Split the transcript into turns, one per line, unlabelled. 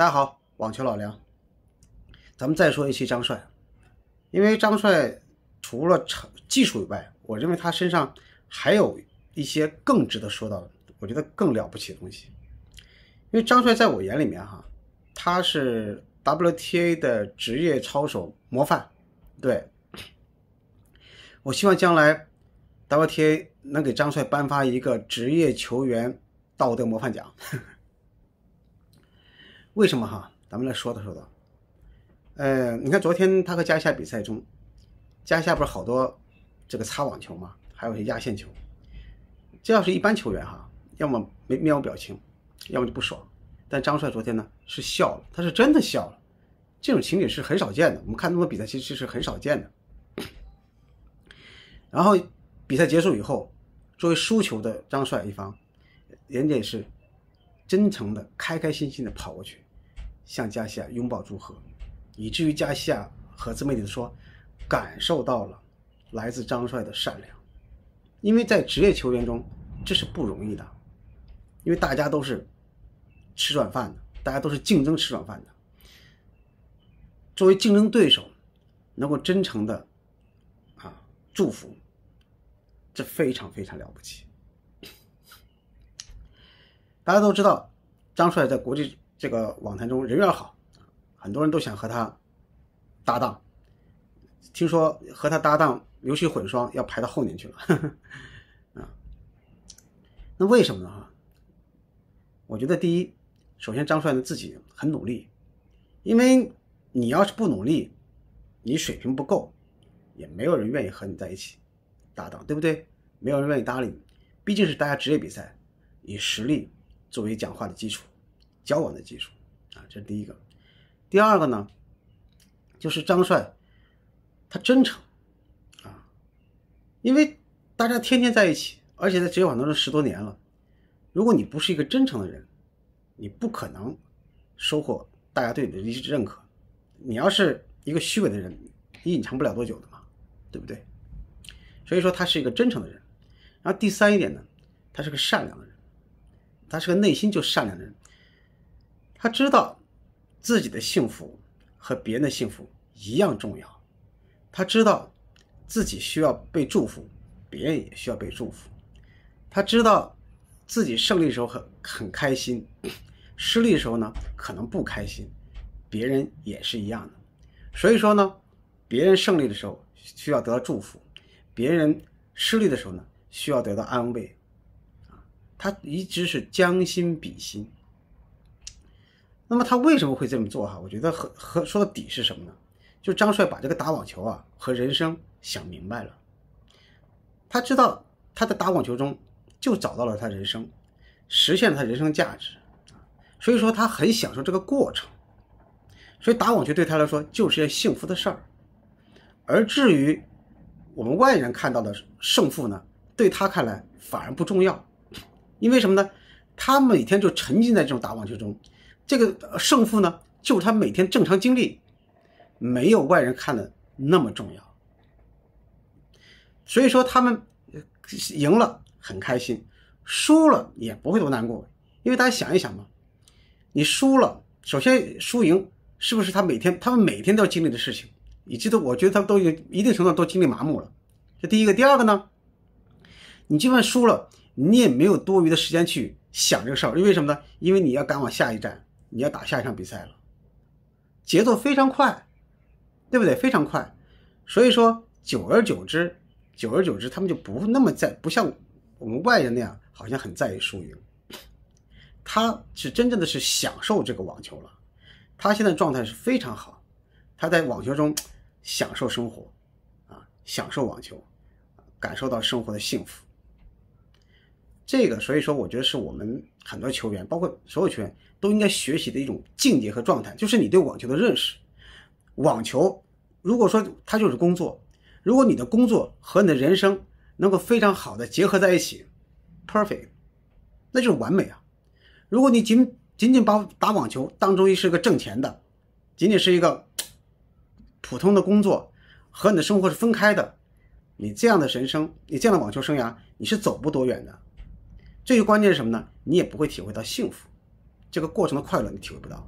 大家好，网球老梁，咱们再说一期张帅，因为张帅除了技术以外，我认为他身上还有一些更值得说到的，我觉得更了不起的东西。因为张帅在我眼里面哈，他是 WTA 的职业操守模范，对，我希望将来 WTA 能给张帅颁发一个职业球员道德模范奖。为什么哈？咱们来说道说道。呃，你看昨天他和加西亚比赛中，加西亚不是好多这个擦网球嘛，还有一些压线球，这要是一般球员哈，要么没面无表情，要么就不爽。但张帅昨天呢是笑了，他是真的笑了。这种情景是很少见的，我们看那么多比赛其实是很少见的。然后比赛结束以后，作为输球的张帅一方，人家也是真诚的、开开心心的跑过去。向加西亚拥抱祝贺，以至于加西亚和自媒体说，感受到了来自张帅的善良，因为在职业球员中这是不容易的，因为大家都是吃软饭的，大家都是竞争吃软饭的，作为竞争对手，能够真诚的啊祝福，这非常非常了不起。大家都知道张帅在国际。这个网坛中人缘好，很多人都想和他搭档。听说和他搭档，尤其混双要排到后面去了。啊，那为什么呢？我觉得第一，首先张帅呢自己很努力，因为你要是不努力，你水平不够，也没有人愿意和你在一起搭档，对不对？没有人愿意搭理你，毕竟是大家职业比赛，以实力作为讲话的基础。交往的技术啊，这是第一个。第二个呢，就是张帅，他真诚啊，因为大家天天在一起，而且在职业网中十多年了。如果你不是一个真诚的人，你不可能收获大家对你的认可。你要是一个虚伪的人，你隐藏不了多久的嘛，对不对？所以说他是一个真诚的人。然后第三一点呢，他是个善良的人，他是个内心就善良的人。他知道自己的幸福和别人的幸福一样重要，他知道自己需要被祝福，别人也需要被祝福。他知道自己胜利的时候很很开心，失利的时候呢可能不开心，别人也是一样的。所以说呢，别人胜利的时候需要得到祝福，别人失利的时候呢需要得到安慰。他一直是将心比心。那么他为什么会这么做？哈，我觉得和和说到底是什么呢？就张帅把这个打网球啊和人生想明白了，他知道他在打网球中就找到了他人生，实现了他人生价值，所以说他很享受这个过程，所以打网球对他来说就是件幸福的事儿。而至于我们外人看到的胜负呢，对他看来反而不重要，因为什么呢？他每天就沉浸在这种打网球中。这个胜负呢，就是他每天正常经历，没有外人看的那么重要。所以说他们赢了很开心，输了也不会多难过，因为大家想一想嘛，你输了，首先输赢是不是他每天他们每天都要经历的事情？以及得，我觉得他都有一定程度都经历麻木了。这第一个，第二个呢？你就算输了，你也没有多余的时间去想这个事儿，因为什么呢？因为你要赶往下一站。你要打下一场比赛了，节奏非常快，对不对？非常快，所以说久而久之，久而久之，他们就不那么在，不像我们外人那样好像很在意输赢。他是真正的是享受这个网球了，他现在状态是非常好，他在网球中享受生活，啊，享受网球，感受到生活的幸福。这个，所以说，我觉得是我们很多球员，包括所有球员，都应该学习的一种境界和状态，就是你对网球的认识。网球，如果说它就是工作，如果你的工作和你的人生能够非常好的结合在一起，perfect，那就是完美啊。如果你仅仅仅把打网球当中一个挣钱的，仅仅是一个普通的工作，和你的生活是分开的，你这样的人生，你这样的网球生涯，你是走不多远的。最关键是什么呢？你也不会体会到幸福，这个过程的快乐，你体会不到。